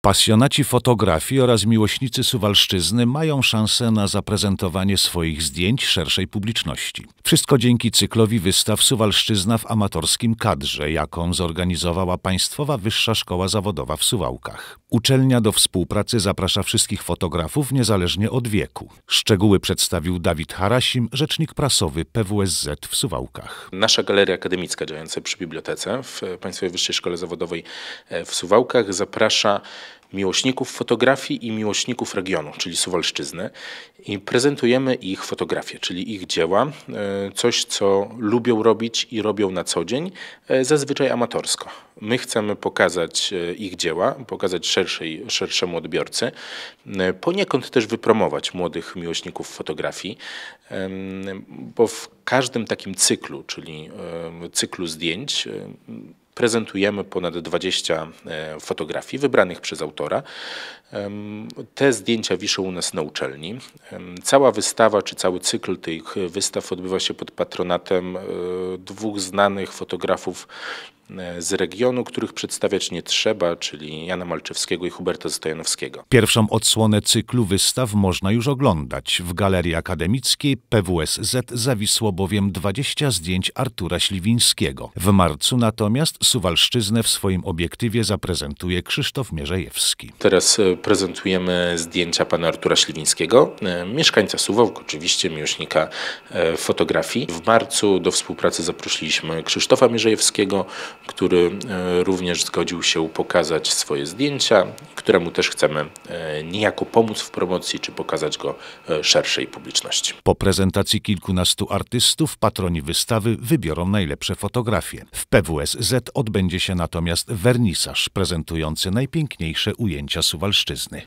Pasjonaci fotografii oraz miłośnicy Suwalszczyzny mają szansę na zaprezentowanie swoich zdjęć szerszej publiczności. Wszystko dzięki cyklowi wystaw Suwalszczyzna w amatorskim kadrze, jaką zorganizowała Państwowa Wyższa Szkoła Zawodowa w Suwałkach. Uczelnia do współpracy zaprasza wszystkich fotografów niezależnie od wieku. Szczegóły przedstawił Dawid Harasim, rzecznik prasowy PWSZ w Suwałkach. Nasza galeria akademicka działająca przy bibliotece w Państwowej Wyższej Szkole Zawodowej e, w Suwałkach zaprasza miłośników fotografii i miłośników regionu, czyli Suwalszczyzny i prezentujemy ich fotografie, czyli ich dzieła, e, coś co lubią robić i robią na co dzień, e, zazwyczaj amatorsko. My chcemy pokazać e, ich dzieła, pokazać szerszej, szerszemu odbiorcy, poniekąd też wypromować młodych miłośników fotografii, bo w każdym takim cyklu, czyli cyklu zdjęć, prezentujemy ponad 20 e, fotografii wybranych przez autora. Te zdjęcia wiszą u nas na uczelni. Cała wystawa, czy cały cykl tych wystaw odbywa się pod patronatem e, dwóch znanych fotografów E, z regionu, których przedstawiać nie trzeba, czyli Jana Malczewskiego i Huberta Stojanowskiego. Pierwszą odsłonę cyklu wystaw można już oglądać. W Galerii Akademickiej PWSZ zawisło bowiem 20 zdjęć Artura Śliwińskiego. W marcu natomiast Suwalszczyznę w swoim obiektywie zaprezentuje Krzysztof Mierzejewski. Teraz e, prezentujemy zdjęcia pana Artura Śliwińskiego, e, mieszkańca Suwałk, oczywiście miłośnika fotografii. W marcu do współpracy zaprosiliśmy Krzysztofa Mierzejewskiego, który e, również zgodził się pokazać swoje zdjęcia, któremu też chcemy e, niejako pomóc w promocji czy pokazać go e, szerszej publiczności. Po prezentacji kilkunastu artystów patroni wystawy wybiorą najlepsze fotografie. W PWSZ odbędzie się natomiast wernisaż prezentujący najpiękniejsze ujęcia Suwalszczyzny.